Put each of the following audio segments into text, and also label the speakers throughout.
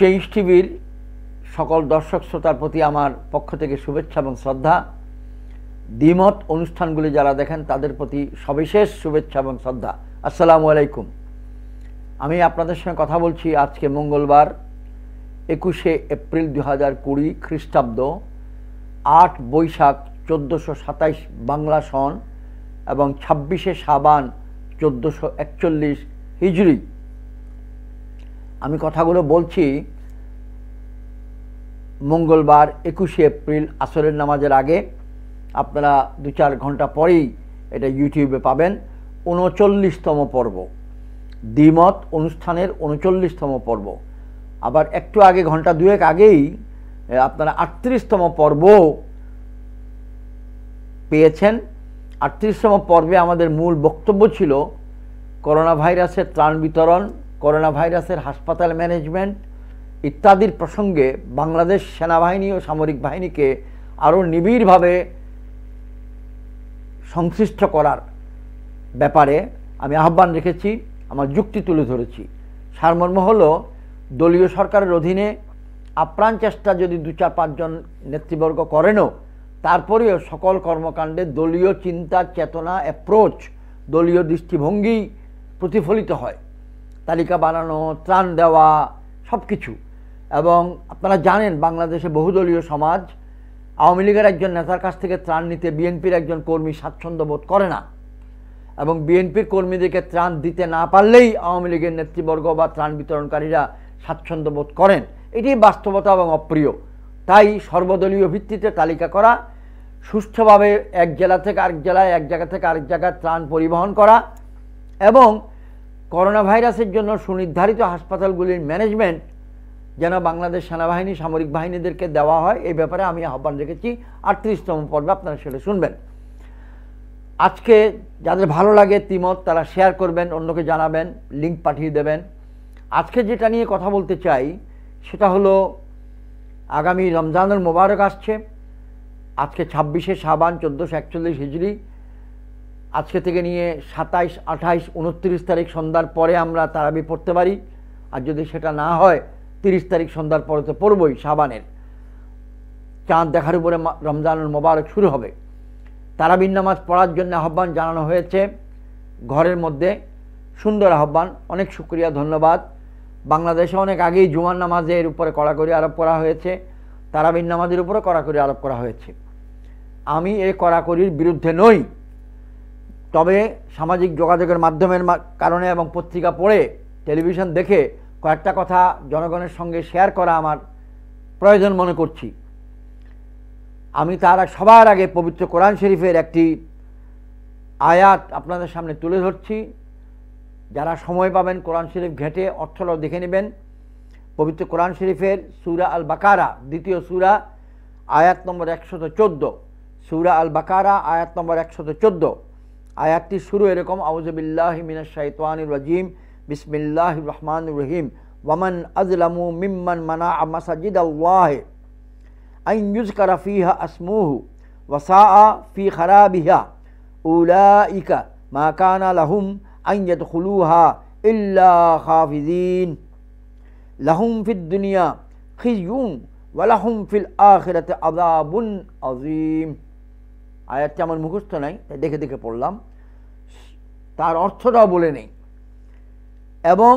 Speaker 1: চেইশ টিভির সকল দর্শক শ্রোতার প্রতি আমার পক্ষ থেকে শুভেচ্ছা এবং শ্রদ্ধা দ্বিমত অনুষ্ঠানগুলি যারা দেখেন তাদের প্রতি সবিশেষ শুভেচ্ছা এবং শ্রদ্ধা আসসালামু আলাইকুম আমি আপনাদের সঙ্গে কথা বলছি আজকে মঙ্গলবার একুশে এপ্রিল দু হাজার কুড়ি খ্রিস্টাব্দ আট বৈশাখ চোদ্দোশো সাতাইশ বাংলা সন এবং ছাব্বিশে সাবান চোদ্দোশো একচল্লিশ হিজড়ি আমি কথাগুলো বলছি মঙ্গলবার একুশে এপ্রিল আসরের নামাজের আগে আপনারা দু চার ঘন্টা পরেই এটা ইউটিউবে পাবেন উনচল্লিশতম পর্ব দ্বিমত অনুষ্ঠানের উনচল্লিশতম পর্ব আবার একটু আগে ঘন্টা দুয়েক আগেই আপনারা আটত্রিশতম পর্ব পেয়েছেন আটত্রিশতম পর্বে আমাদের মূল বক্তব্য ছিল করোনা ভাইরাসের ত্রাণ বিতরণ করোনা ভাইরাসের হাসপাতাল ম্যানেজমেন্ট ইত্যাদির প্রসঙ্গে বাংলাদেশ সেনাবাহিনী ও সামরিক বাহিনীকে আরও নিবিড়ভাবে সংশ্লিষ্ট করার ব্যাপারে আমি আহ্বান রেখেছি আমার যুক্তি তুলে ধরেছি সারমর্ম হল দলীয় সরকারের অধীনে আপ্রাণ চেষ্টা যদি দু চার পাঁচজন নেতৃবর্গ করেনও তারপরেও সকল কর্মকাণ্ডে দলীয় চিন্তা চেতনা অ্যাপ্রোচ দলীয় দৃষ্টিভঙ্গি প্রতিফলিত হয় তালিকা বানানো ত্রাণ দেওয়া সব কিছু এবং আপনারা জানেন বাংলাদেশে বহুদলীয় সমাজ আওয়ামী লীগের একজন নেতার কাছ থেকে ত্রাণ নিতে বিএনপির একজন কর্মী স্বাচ্ছন্দ্য বোধ করে না এবং বিএনপির কর্মীদেরকে ত্রাণ দিতে না পারলেই আওয়ামী লীগের নেতৃবর্গ বা ত্রাণ বিতরণকারীরা স্বাচ্ছন্দ্য বোধ করেন এটি বাস্তবতা এবং অপ্রিয় তাই সর্বদলীয় ভিত্তিতে তালিকা করা সুষ্ঠুভাবে এক জেলা থেকে আরেক জেলায় এক জায়গা থেকে আরেক জায়গায় ত্রাণ পরিবহন করা এবং করোনা ভাইরাসের জন্য সুনির্ধারিত হাসপাতালগুলির ম্যানেজমেন্ট যেন বাংলাদেশ সেনাবাহিনী সামরিক বাহিনীদেরকে দেওয়া হয় এই ব্যাপারে আমি আহ্বান রেখেছি আটত্রিশতম পর্বে আপনারা সেটা শুনবেন আজকে যাদের ভালো লাগে তিমত তারা শেয়ার করবেন অন্যকে জানাবেন লিঙ্ক পাঠিয়ে দেবেন আজকে যেটা নিয়ে কথা বলতে চাই সেটা হলো আগামী রমজানুল মোবারক আসছে আজকে ছাব্বিশে সাবান চোদ্দোশো একচল্লিশ হিজড়ি আজকে থেকে নিয়ে সাতাইশ আঠাইশ উনত্রিশ তারিখ সন্ধ্যার পরে আমরা তারাবি পড়তে পারি আর যদি সেটা না হয় তিরিশ তারিখ সন্ধ্যার পরে তো পড়বই সাবানের চাঁদ দেখার উপরে রমজানুল মোবারক শুরু হবে তারাবিন নামাজ পড়ার জন্য আহ্বান জানানো হয়েছে ঘরের মধ্যে সুন্দর আহ্বান অনেক শুক্রিয়া ধন্যবাদ বাংলাদেশে অনেক আগেই জুমান নামাজের উপরে কড়াকড়ি আরোপ করা হয়েছে তারাবিন নামাজের উপরে কড়াকড়ি আরোপ করা হয়েছে আমি এই কড়াকড়ির বিরুদ্ধে নই তবে সামাজিক যোগাযোগের মাধ্যমের কারণে এবং পত্রিকা পড়ে টেলিভিশন দেখে কয়েকটা কথা জনগণের সঙ্গে শেয়ার করা আমার প্রয়োজন মনে করছি আমি তার সবার আগে পবিত্র কোরআন শরীফের একটি আয়াত আপনাদের সামনে তুলে ধরছি যারা সময় পাবেন কোরআন শরীফ ঘেঁটে অর্থটাও দেখে নেবেন পবিত্র কোরআন শরীফের সুরা আল বাকারা দ্বিতীয় সুরা আয়াত নম্বর একশত চোদ্দ সুরা আল বাকারা আয়াত নম্বর একশত চোদ্দ আয়াতটি শুরু এরকম আউযু বিল্লাহি মিনাশ শাইতানির রাজিম বিসমিল্লাহির রহমানির রহিম ওয়ামান আযলামু মিম্মান মানা মাসাজিদ আল্লাহ আইন ইউজকারা ফিহা আসমুহু ওয়াসা ফি খারাবিহা উলাইকা মা কানা লাহুম আইন ইয়াদখুলুহা ইল্লা খাফিযিন লাহুম ফিদ দুনিয়া খিজুম ওয়ালাহুম ফিল আখিরাতি আযাবুন আযীম আয়াতটি আমার মুখস্থ নাই তাই দেখে দেখে পড়লাম তার অর্থটাও বলে নেই এবং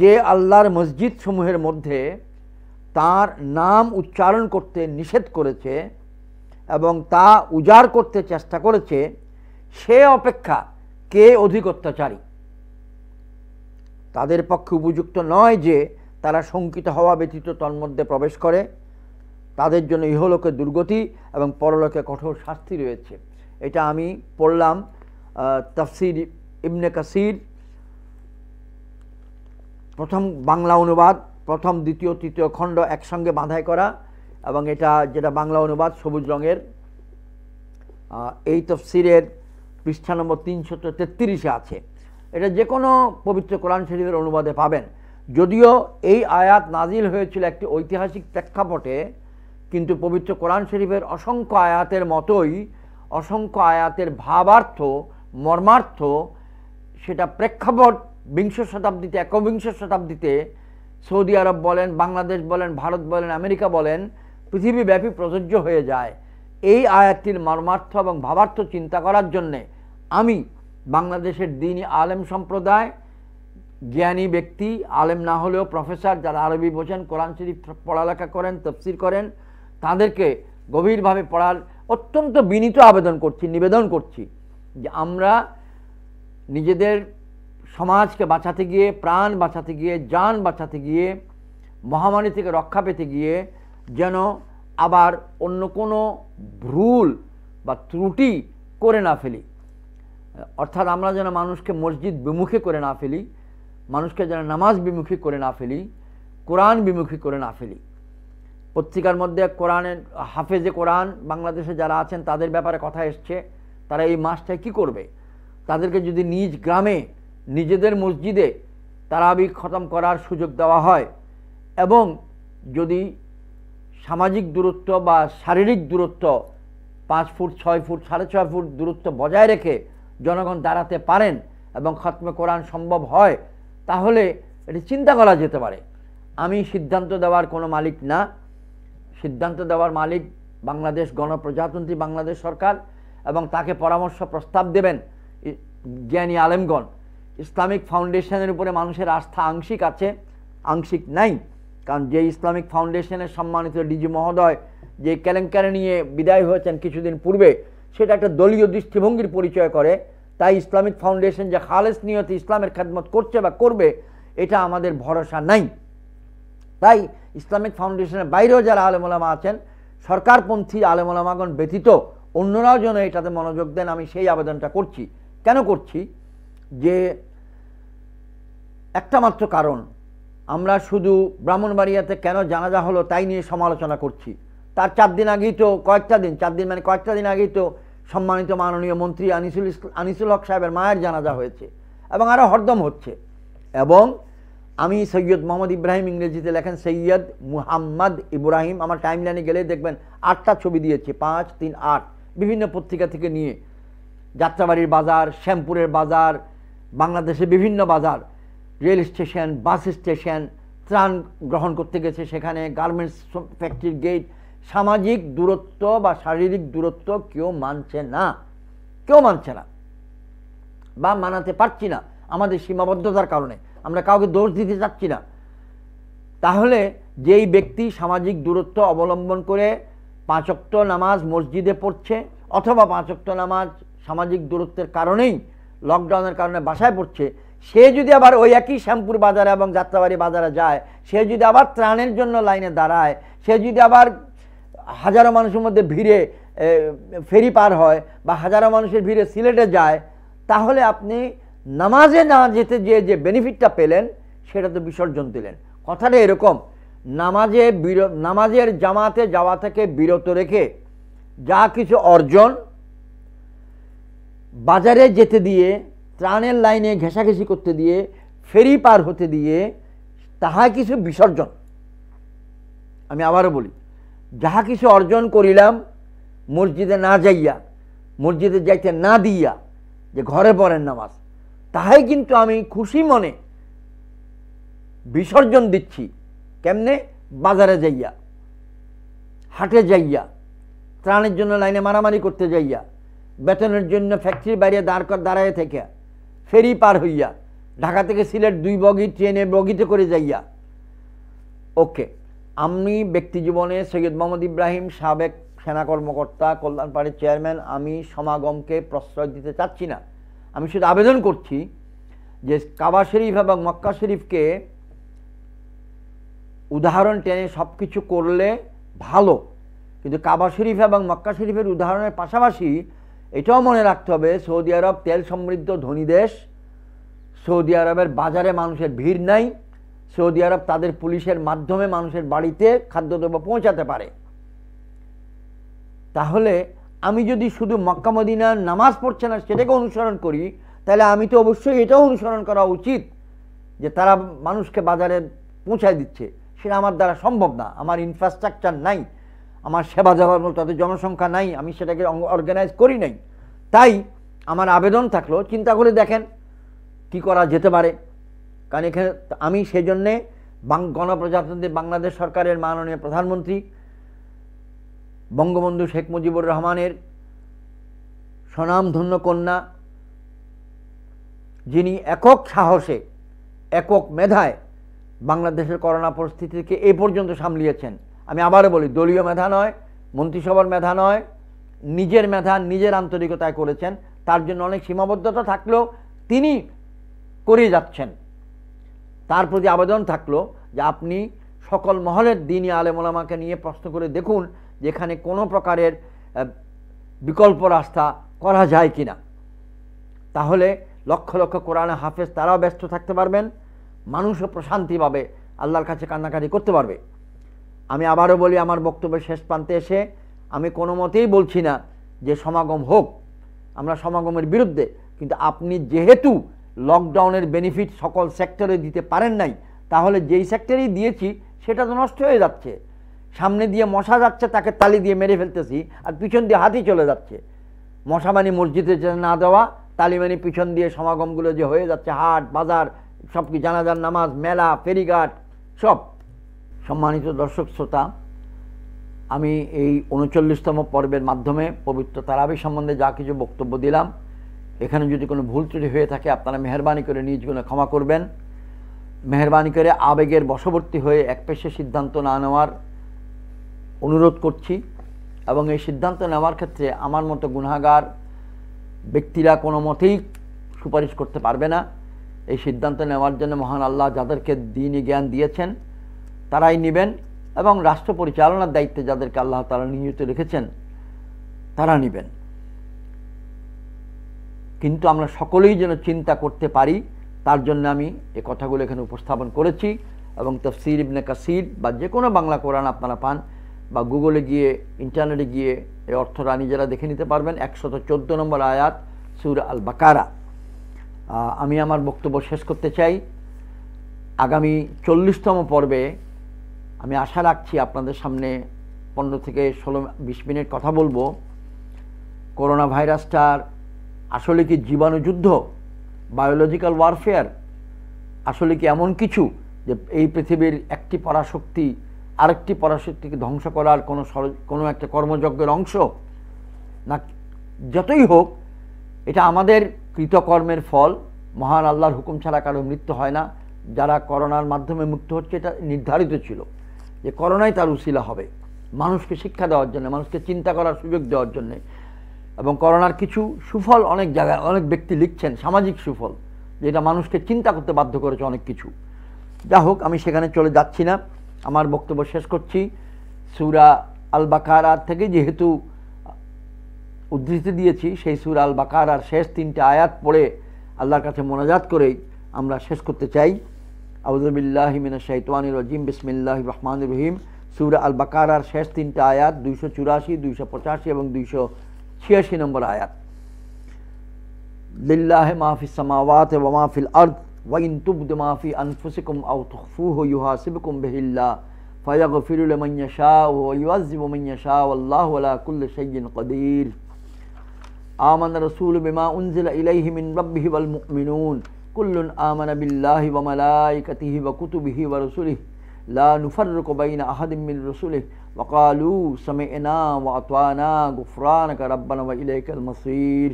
Speaker 1: যে আল্লাহর মসজিদ সমূহের মধ্যে তার নাম উচ্চারণ করতে নিষেধ করেছে এবং তা উজাড় করতে চেষ্টা করেছে সে অপেক্ষা কে অধিক অত্যাচারী তাদের পক্ষে উপযুক্ত নয় যে তারা শঙ্কিত হওয়া ব্যতীত তন্মধ্যে প্রবেশ করে তাদের জন্য ইহলোকে দুর্গতি এবং পরলোকে কঠোর শাস্তি রয়েছে এটা আমি পড়লাম তাফসির ইবনে কাসির প্রথম বাংলা অনুবাদ প্রথম দ্বিতীয় তৃতীয় খণ্ড একসঙ্গে বাঁধাই করা এবং এটা যেটা বাংলা অনুবাদ সবুজ রঙের এই তফসিরের পৃষ্ঠা নম্বর তিনশো তেত্রিশে আছে এটা যে কোনো পবিত্র কোরআন শরীফের অনুবাদে পাবেন যদিও এই আয়াত নাজিল হয়েছিল একটি ঐতিহাসিক প্রেক্ষাপটে কিন্তু পবিত্র কোরআন শরীফের অসংখ্য আয়াতের মতোই অসংখ্য আয়াতের ভাবার্থ মর্মার্থ সেটা প্রেক্ষাপট বিংশ শতাব্দীতে একবিংশ শতাব্দীতে সৌদি আরব বলেন বাংলাদেশ বলেন ভারত বলেন আমেরিকা বলেন পৃথিবীব্যাপী প্রযোজ্য হয়ে যায় এই আয়াতটির মর্মার্থ এবং ভাবার্থ চিন্তা করার জন্যে আমি বাংলাদেশের দিনই আলেম সম্প্রদায় জ্ঞানী ব্যক্তি আলেম না হলেও প্রফেসর যারা আরবি বোঝেন কোরআন শরীফ পড়ালেখা করেন তফসির করেন তাদেরকে গভীরভাবে পড়ার অত্যন্ত বিনীত আবেদন করছি নিবেদন করছি যে আমরা নিজেদের সমাজকে বাঁচাতে গিয়ে প্রাণ বাঁচাতে গিয়ে যান বাঁচাতে গিয়ে মহামারী থেকে রক্ষা পেতে গিয়ে যেন আবার অন্য কোনো ভুল বা ত্রুটি করে না ফেলি অর্থাৎ আমরা যেন মানুষকে মসজিদ বিমুখী করে না ফেলি মানুষকে যেন নামাজ বিমুখী করে না ফেলি কোরআন বিমুখী করে না ফেলি পত্রিকার মধ্যে কোরআনের হাফেজে কোরআন বাংলাদেশে যারা আছেন তাদের ব্যাপারে কথা এসছে তারা এই মাসটায় কি করবে তাদেরকে যদি নিজ গ্রামে নিজেদের মসজিদে তারাবি খতম করার সুযোগ দেওয়া হয় এবং যদি সামাজিক দূরত্ব বা শারীরিক দূরত্ব পাঁচ ফুট ছয় ফুট সাড়ে ছয় ফুট দূরত্ব বজায় রেখে জনগণ দাঁড়াতে পারেন এবং খতমে কোরআন সম্ভব হয় তাহলে এটি চিন্তা করা যেতে পারে আমি সিদ্ধান্ত দেওয়ার কোনো মালিক না সিদ্ধান্ত দেওয়ার মালিক বাংলাদেশ গণপ্রজাতন্ত্রী বাংলাদেশ সরকার এবং তাকে পরামর্শ প্রস্তাব দেবেন জ্ঞানী আলেমগণ ইসলামিক ফাউন্ডেশনের উপরে মানুষের আস্থা আংশিক আছে আংশিক নাই কারণ যে ইসলামিক ফাউন্ডেশনের সম্মানিত ডিজি মহোদয় যে কেলেঙ্কারি নিয়ে বিদায় হয়েছেন কিছুদিন পূর্বে সেটা একটা দলীয় দৃষ্টিভঙ্গির পরিচয় করে তাই ইসলামিক ফাউন্ডেশন যে খালেস নিয়ত ইসলামের খেদমত করছে বা করবে এটা আমাদের ভরসা নাই তাই ইসলামিক ফাউন্ডেশনের বাইরেও যারা আলেমোলামা আছেন সরকারপন্থী আলেমোলামাগণ ব্যতীত অন্যরাও যেন এটাতে মনোযোগ দেন আমি সেই আবেদনটা করছি কেন করছি যে একটা মাত্র কারণ আমরা শুধু ব্রাহ্মণবাড়িয়াতে কেন জানাজা হলো তাই নিয়ে সমালোচনা করছি তার চার দিন আগেই তো কয়েকটা দিন চার দিন মানে কয়েকটা দিন আগেই তো সম্মানিত মাননীয় মন্ত্রী আনিসুল আনিসুল হক সাহেবের মায়ের জানাজা হয়েছে এবং আরও হরদম হচ্ছে এবং আমি সৈয়দ মোহাম্মদ ইব্রাহিম ইংরেজিতে লেখেন সৈয়দ মুহাম্মদ ইব্রাহিম আমার টাইম লাইনে গেলে দেখবেন আটটা ছবি দিয়েছে পাঁচ তিন আট বিভিন্ন পত্রিকা থেকে নিয়ে যাত্রাবাড়ির বাজার শ্যামপুরের বাজার বাংলাদেশে বিভিন্ন বাজার রেল স্টেশন বাস স্টেশন ত্রাণ গ্রহণ করতে গেছে সেখানে গার্মেন্টস ফ্যাক্টরির গেট সামাজিক দূরত্ব বা শারীরিক দূরত্ব কেউ মানছে না কেউ মানছে না বা মানাতে পারছি না আমাদের সীমাবদ্ধতার কারণে আমরা কাউকে দোষ দিতে চাচ্ছি না তাহলে যেই ব্যক্তি সামাজিক দূরত্ব অবলম্বন করে পাঁচক্ত নামাজ মসজিদে পড়ছে অথবা পাঁচক্ত নামাজ সামাজিক দূরত্বের কারণেই লকডাউনের কারণে বাসায় পড়ছে সে যদি আবার ওই একই শ্যাম্পুর বাজারে এবং যাত্রাবাড়ি বাজারে যায় সে যদি আবার ত্রাণের জন্য লাইনে দাঁড়ায় সে যদি আবার হাজারো মানুষের মধ্যে ভিড়ে ফেরি পার হয় বা হাজারো মানুষের ভিড়ে সিলেটে যায় তাহলে আপনি নামাজে না যেতে যে যে বেনিফিটটা পেলেন সেটা তো বিসর্জন দিলেন কথাটা এরকম নামাজে নামাজের জামাতে যাওয়া থেকে বিরত রেখে যা কিছু অর্জন বাজারে যেতে দিয়ে ত্রাণের লাইনে ঘেঁষাঘেঁষি করতে দিয়ে ফেরি পার হতে দিয়ে তাহা কিছু বিসর্জন আমি আবারও বলি যাহা কিছু অর্জন করিলাম মসজিদে না যাইয়া মসজিদে যাইতে না দিয়া যে ঘরে পড়েন নামাজ তাহাই কিন্তু আমি খুশি মনে বিসর্জন দিচ্ছি কেমনে বাজারে যাইয়া হাটে যাইয়া ত্রাণের জন্য লাইনে মারামারি করতে যাইয়া বেতনের জন্য ফ্যাক্টরি বাইরে দাঁড় কর দাঁড়ায় থেকে ফেরি পার হইয়া ঢাকা থেকে সিলেট দুই বগি ট্রেনে বগিতে করে যাইয়া ওকে আমি ব্যক্তি জীবনে সৈয়দ মোহাম্মদ ইব্রাহিম সাবেক সেনা কর্মকর্তা পাড়ির চেয়ারম্যান আমি সমাগমকে প্রশ্রয় দিতে চাচ্ছি না আমি শুধু আবেদন করছি যে কাবা শরীফ এবং মক্কা শরীফকে উদাহরণ টেনে সব কিছু করলে ভালো কিন্তু কাবা শরীফ এবং মক্কা শরীফের উদাহরণের পাশাপাশি এটাও মনে রাখতে হবে সৌদি আরব তেল সমৃদ্ধ ধনী দেশ সৌদি আরবের বাজারে মানুষের ভিড় নাই সৌদি আরব তাদের পুলিশের মাধ্যমে মানুষের বাড়িতে খাদ্যদ্রব্য পৌঁছাতে পারে তাহলে আমি যদি শুধু মক্কা মদিনার নামাজ পড়ছে না সেটাকে অনুসরণ করি তাহলে আমি তো অবশ্যই এটাও অনুসরণ করা উচিত যে তারা মানুষকে বাজারে পৌঁছায় দিচ্ছে সেটা আমার দ্বারা সম্ভব না আমার ইনফ্রাস্ট্রাকচার নাই আমার সেবা দেওয়ার মতো তাদের জনসংখ্যা নাই আমি সেটাকে অর্গানাইজ করি নাই তাই আমার আবেদন থাকলো চিন্তা করে দেখেন কি করা যেতে পারে কারণ এখানে আমি সেজন্যে গণপ্রজাতন্ত্রী বাংলাদেশ সরকারের মাননীয় প্রধানমন্ত্রী বঙ্গবন্ধু শেখ মুজিবুর রহমানের স্বনামধন্য কন্যা যিনি একক সাহসে একক মেধায় বাংলাদেশের করোনা পরিস্থিতিকে এ পর্যন্ত সামলিয়েছেন আমি আবারও বলি দলীয় মেধা নয় মন্ত্রিসভার মেধা নয় নিজের মেধা নিজের আন্তরিকতায় করেছেন তার জন্য অনেক সীমাবদ্ধতা থাকলেও তিনি করে যাচ্ছেন তার প্রতি আবেদন থাকলো যে আপনি সকল মহলের দিনই আলেমোলামাকে নিয়ে প্রশ্ন করে দেখুন যেখানে কোনো প্রকারের বিকল্প রাস্তা করা যায় কি না তাহলে লক্ষ লক্ষ কোরআন হাফেজ তারাও ব্যস্ত থাকতে পারবেন মানুষও প্রশান্তি পাবে আল্লাহর কাছে কান্নাকাটি করতে পারবে আমি আবারও বলি আমার বক্তব্যের শেষ প্রান্তে এসে আমি কোনো মতেই বলছি না যে সমাগম হোক আমরা সমাগমের বিরুদ্ধে কিন্তু আপনি যেহেতু লকডাউনের বেনিফিট সকল সেক্টরে দিতে পারেন নাই তাহলে যেই সেক্টরেই দিয়েছি সেটা তো নষ্ট হয়ে যাচ্ছে সামনে দিয়ে মশা যাচ্ছে তাকে তালি দিয়ে মেরে ফেলতেছি আর পিছন দিয়ে হাতি চলে যাচ্ছে মশা মানে মসজিদে না দেওয়া তালি পিছন দিয়ে সমাগমগুলো যে হয়ে যাচ্ছে হাট বাজার সব কি জানাজার নামাজ মেলা ফেরিঘাট সব সম্মানিত দর্শক শ্রোতা আমি এই উনচল্লিশতম পর্বের মাধ্যমে পবিত্র তারাবি সম্বন্ধে যা কিছু বক্তব্য দিলাম এখানে যদি কোনো ভুল ত্রুটি হয়ে থাকে আপনারা মেহরবানি করে নিজগুলো ক্ষমা করবেন মেহরবানি করে আবেগের বশবর্তী হয়ে এক পেশে সিদ্ধান্ত না নেওয়ার অনুরোধ করছি এবং এই সিদ্ধান্ত নেওয়ার ক্ষেত্রে আমার মতো গুণাগার ব্যক্তিরা কোনো মতেই সুপারিশ করতে পারবে না এই সিদ্ধান্ত নেওয়ার জন্য মহান আল্লাহ যাদেরকে দিনই জ্ঞান দিয়েছেন তারাই নেবেন এবং রাষ্ট্র পরিচালনার দায়িত্বে যাদেরকে আল্লাহ তারা নিয়োজিত রেখেছেন তারা নেবেন কিন্তু আমরা সকলেই যেন চিন্তা করতে পারি তার জন্য আমি এ কথাগুলো এখানে উপস্থাপন করেছি এবং তফসির ইবনে কাসির বা যে কোনো বাংলা কোরআন আপনারা পান বা গুগলে গিয়ে ইন্টারনেটে গিয়ে এই অর্থটা নিজেরা দেখে নিতে পারবেন একশত চোদ্দো নম্বর আয়াত সুর আল বাকারা আমি আমার বক্তব্য শেষ করতে চাই আগামী চল্লিশতম পর্বে আমি আশা রাখছি আপনাদের সামনে পনেরো থেকে ষোলো বিশ মিনিট কথা বলবো করোনা ভাইরাসটার আসলে কি জীবাণুযুদ্ধ বায়োলজিক্যাল ওয়ারফেয়ার আসলে কি এমন কিছু যে এই পৃথিবীর একটি পরাশক্তি আরেকটি পরাশক্তিকে ধ্বংস করার কোনো কোনো একটা কর্মযজ্ঞের অংশ না যতই হোক এটা আমাদের কৃতকর্মের ফল মহান আল্লাহর হুকুম ছাড়া কারো মৃত্যু হয় না যারা করোনার মাধ্যমে মুক্ত হচ্ছে এটা নির্ধারিত ছিল যে করোনাই তার উশিলা হবে মানুষকে শিক্ষা দেওয়ার জন্য মানুষকে চিন্তা করার সুযোগ দেওয়ার জন্যে এবং করোনার কিছু সুফল অনেক জায়গায় অনেক ব্যক্তি লিখছেন সামাজিক সুফল যেটা মানুষকে চিন্তা করতে বাধ্য করেছে অনেক কিছু যা হোক আমি সেখানে চলে যাচ্ছি না আমার বক্তব্য শেষ করছি সুরা আল বাকারার থেকে যেহেতু উদ্ধৃতি দিয়েছি সেই সুরা আল বাকারার শেষ তিনটে আয়াত পড়ে আল্লাহর কাছে মোনাজাত করেই আমরা শেষ করতে চাই আউজবিল্লাহ মিনা শাহতানির রজিম বিসমিল্লাহ রহমান রহিম সুরা আল বাকারার শেষ তিনটে আয়াত দুইশো চুরাশি দুইশো পঁচাশি এবং দুইশো ছিয়াশি নম্বর আয়াত লিল্লাহ মাহফিস সামাওয়াত এবং মাহফিল আর্থ وإن تبد ما في أنفسكم أو تخفوه يحاسبكم به الله فيغفر لمن يشاء ويعذب من يشاء والله على كل شيء قدير آمن الرسول بما أنزل إليه من ربه والمؤمنون كل آمن بالله وملائكته وكتبه ورسله لا نفرق بين أحد من رسله وقالوا سمعنا وأطعنا غفرانك ربنا وإليك المصير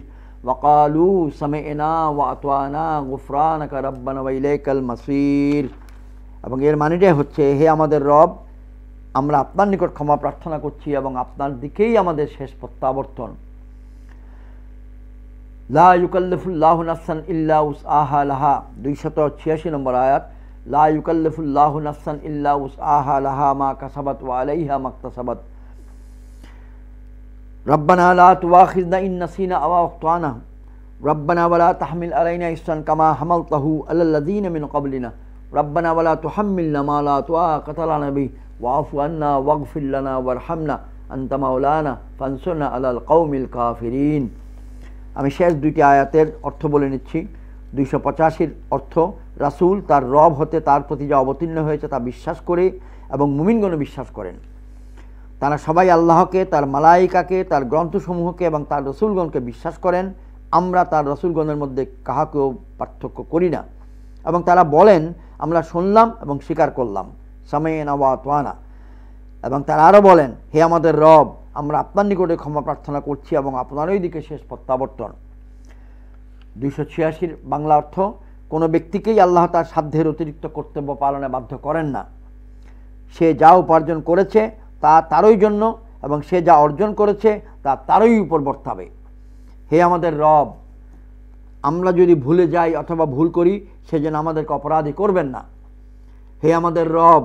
Speaker 1: वकालू समेना वातवाना गुफरान का रब्बन वैलेकल मसीर एवं मानी हे हमारे रब हम आपनार निकट क्षमा प्रार्थना करपनार दिखे ही शेष प्रत्यवर्तन ला युकल्लफुल्लाह नसन इल्लाउस आहलाहा दुशत छियाशी नम्बर आयात ला युकल्लफुल्लाह नसन इल्लाउस आहलाहा मा कसबत वालई हा मकत রব্বানা লা তুয়াখিজনা ইন নাসিনা আওয়া আখতানা রব্বানা ওয়ালা তাহমিল আলাইনা ইসরান কামা হামালতাহু আলাল্লাযীনা মিন ক্বাবলিনা রব্বানা ওয়ালা তুহাম্মিলনা মা লা তুয়াকাতা লানা বিহি ওয়াফু আন্না ওয়াগফির লানা ওয়ারহামনা আনতা মাওলানা ফানসুরনা আলাল কওমিল কাফিরিন আমি শেষ দুইটি আয়াতের অর্থ বলে নিচ্ছি দুইশো পঁচাশির অর্থ রাসুল তার রব হতে তার প্রতি যা অবতীর্ণ হয়েছে তা বিশ্বাস করে এবং মুমিনগণ বিশ্বাস করেন তারা সবাই আল্লাহকে তার মালাইকাকে তার গ্রন্থসমূহকে এবং তার রসুলগণকে বিশ্বাস করেন আমরা তার রসুলগণের মধ্যে কাহাকেও পার্থক্য করি না এবং তারা বলেন আমরা শুনলাম এবং স্বীকার করলাম সামেন আওয়াতানা এবং তারা আরও বলেন হে আমাদের রব আমরা আপনার নিকটে ক্ষমা প্রার্থনা করছি এবং আপনারই দিকে শেষ প্রত্যাবর্তন দুইশো ছিয়াশির বাংলা অর্থ কোনো ব্যক্তিকেই আল্লাহ তার সাধ্যের অতিরিক্ত কর্তব্য পালনে বাধ্য করেন না সে যা উপার্জন করেছে তা তারই জন্য এবং সে যা অর্জন করেছে তা তারই উপর বর্তাবে হে আমাদের রব আমরা যদি ভুলে যাই অথবা ভুল করি সে যেন আমাদেরকে অপরাধী করবেন না হে আমাদের রব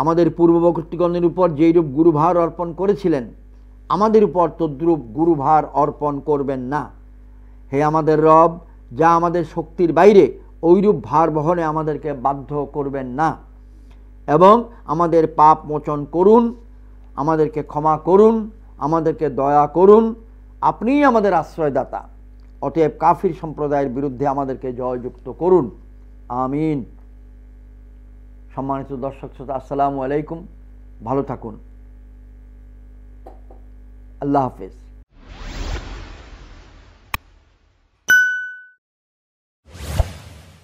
Speaker 1: আমাদের পূর্ববর্তীগণের উপর যেইরূপ গুরুভার অর্পণ করেছিলেন আমাদের উপর তদ্রূপ গুরুভার অর্পণ করবেন না হে আমাদের রব যা আমাদের শক্তির বাইরে ওইরূপ ভার বহনে আমাদেরকে বাধ্য করবেন না এবং আমাদের পাপ মোচন করুন আমাদেরকে ক্ষমা করুন আমাদেরকে দয়া করুন আপনিই আমাদের আশ্রয়দাতা অতএব কাফির সম্প্রদায়ের বিরুদ্ধে আমাদেরকে জয়যুক্ত করুন আমিন সম্মানিত দর্শক শ্রোতা আসসালামু আলাইকুম ভালো থাকুন আল্লাহ হাফেজ